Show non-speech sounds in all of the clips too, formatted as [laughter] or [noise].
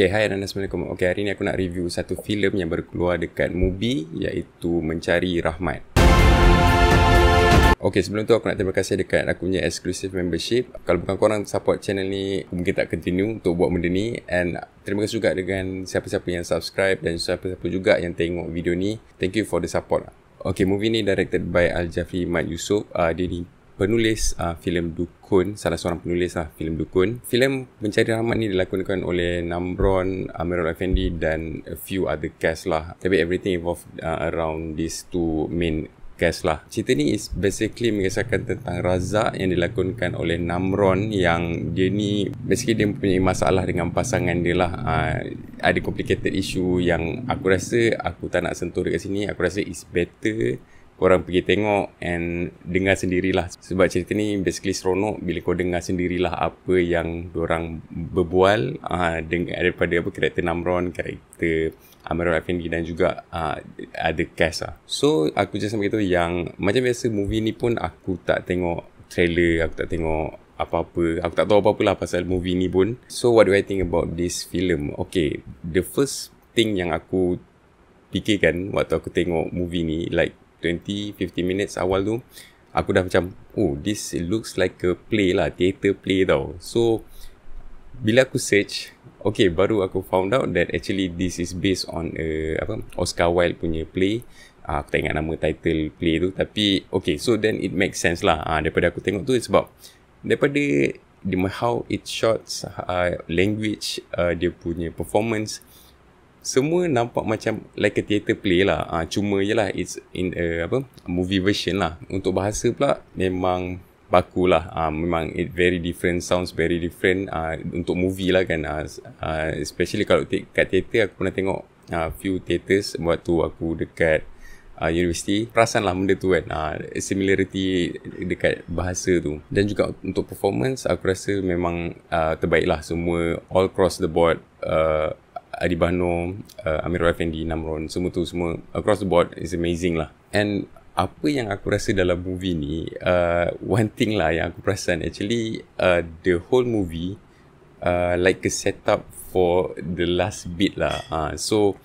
Okay, hi dan Assalamualaikum. Okay, hari ni aku nak review satu filem yang baru keluar dekat Mubi iaitu Mencari Rahmat. Okay, sebelum tu aku nak terima kasih dekat aku punya exclusive membership. Kalau bukan korang support channel ni, aku mungkin tak continue untuk buat benda ni. And terima kasih juga dengan siapa-siapa yang subscribe dan siapa-siapa juga yang tengok video ni. Thank you for the support. Okay, movie ni directed by Al-Jafri Mat Yusof. Uh, dia ni penulis uh, filem dukun salah seorang penulis lah filem dukun filem mencari rahmat ni dilakonkan oleh Namron Amirul Effendi dan a few other cast lah tapi everything involved uh, around these two main cast lah cerita ni is basically mengisahkan tentang Razak yang dilakonkan oleh Namron yang dia ni basically dia punya masalah dengan pasangan dia lah uh, ada complicated issue yang aku rasa aku tak nak sentuh dekat sini aku rasa is better korang pergi tengok and dengar sendirilah sebab cerita ni basically seronok bila kau dengar sendirilah apa yang orang berbual uh, ah, dengan daripada apa karakter Namron karakter Amirul Afendi dan juga uh, ada cast lah so aku just sampai tu yang macam biasa movie ni pun aku tak tengok trailer aku tak tengok apa-apa aku tak tahu apa-apa pasal movie ni pun so what do I think about this film okay the first thing yang aku fikirkan waktu aku tengok movie ni like 20-50 minutes awal tu Aku dah macam Oh this looks like a play lah Theater play tau So Bila aku search Okay baru aku found out that actually this is based on a, apa Oscar Wilde punya play uh, Aku tak ingat nama title play tu Tapi okay so then it makes sense lah uh, Daripada aku tengok tu sebab Daripada the, how it shots uh, Language uh, Dia punya performance semua nampak macam like a theater play lah ha, cuma je lah it's in a apa movie version lah untuk bahasa pula memang baku lah ha, memang it very different sounds very different ha, untuk movie lah kan ha, especially kalau t- kat theater aku pernah tengok ha, few theaters waktu aku dekat ha, universiti perasan lah benda tu kan ha, similarity dekat bahasa tu dan juga untuk performance aku rasa memang ha, terbaik lah semua all across the board uh, Adi Bahno, uh, Amirul Effendi, Namron, semua tu semua across the board is amazing lah. And apa yang aku rasa dalam movie ni, uh, one thing lah yang aku perasan actually uh, the whole movie uh, like a setup for the last bit lah. Uh, so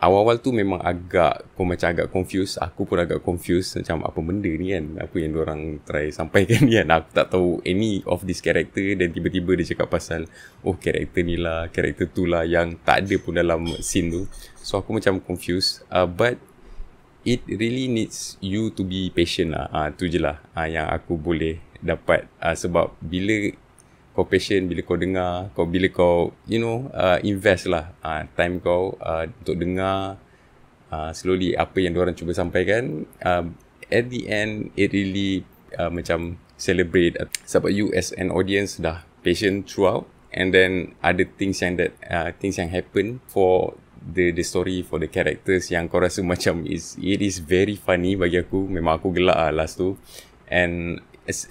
awal-awal tu memang agak kau macam agak confused aku pun agak confused macam apa benda ni kan apa yang orang try sampaikan [laughs] ni kan aku tak tahu any of this character dan tiba-tiba dia cakap pasal oh character ni lah character tu lah yang tak ada pun dalam scene tu so aku macam confused uh, but it really needs you to be patient lah uh, tu je lah uh, yang aku boleh dapat uh, sebab bila kau patient bila kau dengar kau bila kau you know uh, invest lah uh, time kau uh, untuk dengar uh, slowly apa yang orang cuba sampaikan uh, at the end it really uh, macam celebrate uh, sebab you as an audience dah patient throughout and then ada things yang that uh, things yang happen for the the story for the characters yang kau rasa macam is it is very funny bagi aku memang aku gelak lah last tu and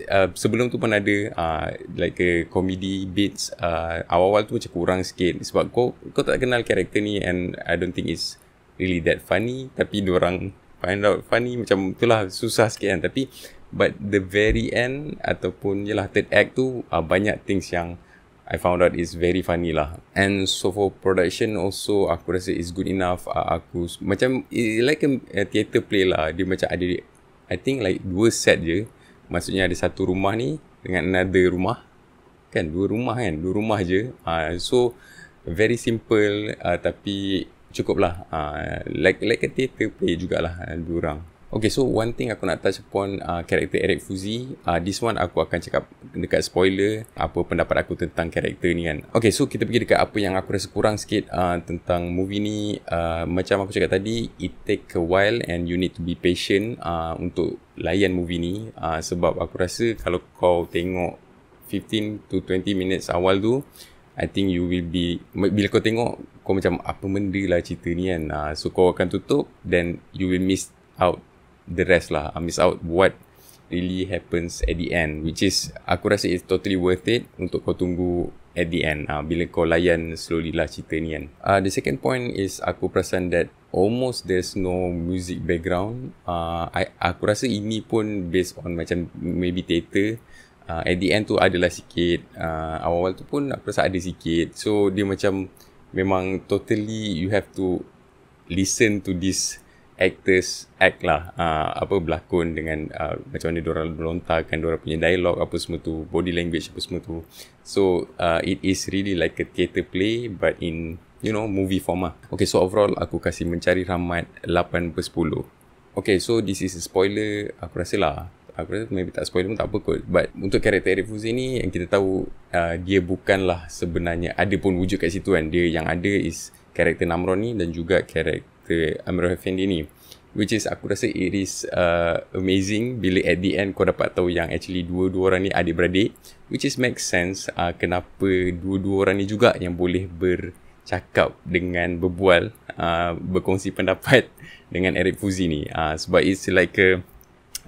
uh, sebelum tu pun ada uh, like a comedy bits uh, awal-awal tu macam kurang sikit sebab kau kau tak kenal karakter ni and I don't think it's really that funny tapi orang find out funny macam itulah susah sikit kan tapi but the very end ataupun jelah third act tu uh, banyak things yang I found out is very funny lah and so for production also aku rasa is good enough uh, aku macam like a, a theater play lah dia macam ada I think like dua set je Maksudnya ada satu rumah ni dengan another rumah. Kan dua rumah kan, dua rumah je. Uh, so very simple uh, tapi cukup lah. Uh, ah, like like a theater play jugalah uh, dua orang. Okay, so one thing aku nak touch upon uh, karakter Eric Fuzi. Uh, this one aku akan cakap dekat spoiler apa pendapat aku tentang karakter ni kan. Okay, so kita pergi dekat apa yang aku rasa kurang sikit uh, tentang movie ni. Uh, macam aku cakap tadi, it take a while and you need to be patient uh, untuk layan movie ni. Uh, sebab aku rasa kalau kau tengok 15 to 20 minutes awal tu, I think you will be, bila kau tengok, kau macam apa benda lah cerita ni kan. Uh, so kau akan tutup then you will miss out the rest lah. I miss out what really happens at the end which is aku rasa it's totally worth it untuk kau tunggu at the end uh, bila kau layan slowly lah cerita ni kan. Uh, the second point is aku perasan that almost there's no music background. Uh, I, aku rasa ini pun based on macam maybe theater Uh, at the end tu adalah sikit uh, Awal-awal tu pun aku rasa ada sikit So dia macam Memang totally you have to Listen to this actors act lah uh, apa berlakon dengan uh, macam mana diorang melontarkan diorang punya dialog apa semua tu body language apa semua tu so uh, it is really like a theatre play but in you know movie form lah okay so overall aku kasih mencari rahmat 8 per 10 okay so this is a spoiler aku rasa lah aku rasa maybe tak spoiler pun tak apa kot but untuk karakter Arif Fuzi ni yang kita tahu uh, dia bukanlah sebenarnya ada pun wujud kat situ kan dia yang ada is karakter Namron ni dan juga karakter Dr. Amirul Effendi ni which is aku rasa it is uh, amazing bila at the end kau dapat tahu yang actually dua-dua orang ni adik-beradik which is make sense uh, kenapa dua-dua orang ni juga yang boleh bercakap dengan berbual uh, berkongsi pendapat [laughs] dengan Eric Fuzi ni uh, sebab it's like a,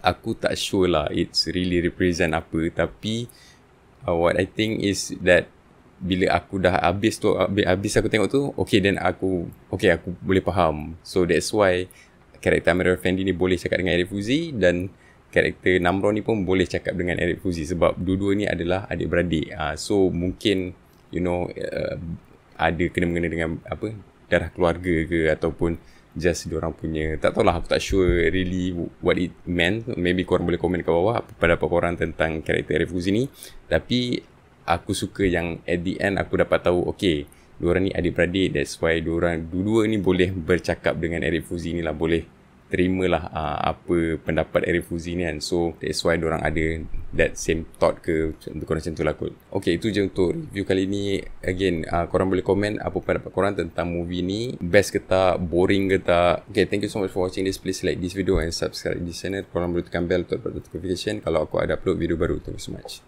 aku tak sure lah it's really represent apa tapi uh, what I think is that bila aku dah habis tu habis aku tengok tu okay then aku okay aku boleh faham so that's why karakter Amir Effendi ni boleh cakap dengan Eric Fuzi dan karakter Namro ni pun boleh cakap dengan Eric Fuzi sebab dua-dua ni adalah adik-beradik uh, so mungkin you know uh, ada kena-mengena dengan apa darah keluarga ke ataupun just dia orang punya tak tahulah aku tak sure really what it meant maybe korang boleh komen kat bawah apa pendapat korang tentang karakter Eric Fuzi ni tapi aku suka yang at the end aku dapat tahu okay orang ni adik-beradik that's why orang dua-dua ni boleh bercakap dengan Eric Fuzi ni lah boleh terimalah uh, ah, apa pendapat Eric Fuzi ni kan so that's why orang ada that same thought ke untuk orang macam tu lah kot ok itu je untuk review kali ni again uh, korang boleh komen apa pendapat korang tentang movie ni best ke tak boring ke tak ok thank you so much for watching this please like this video and subscribe this channel korang boleh tekan bell untuk dapat notification kalau aku ada upload video baru thank you so much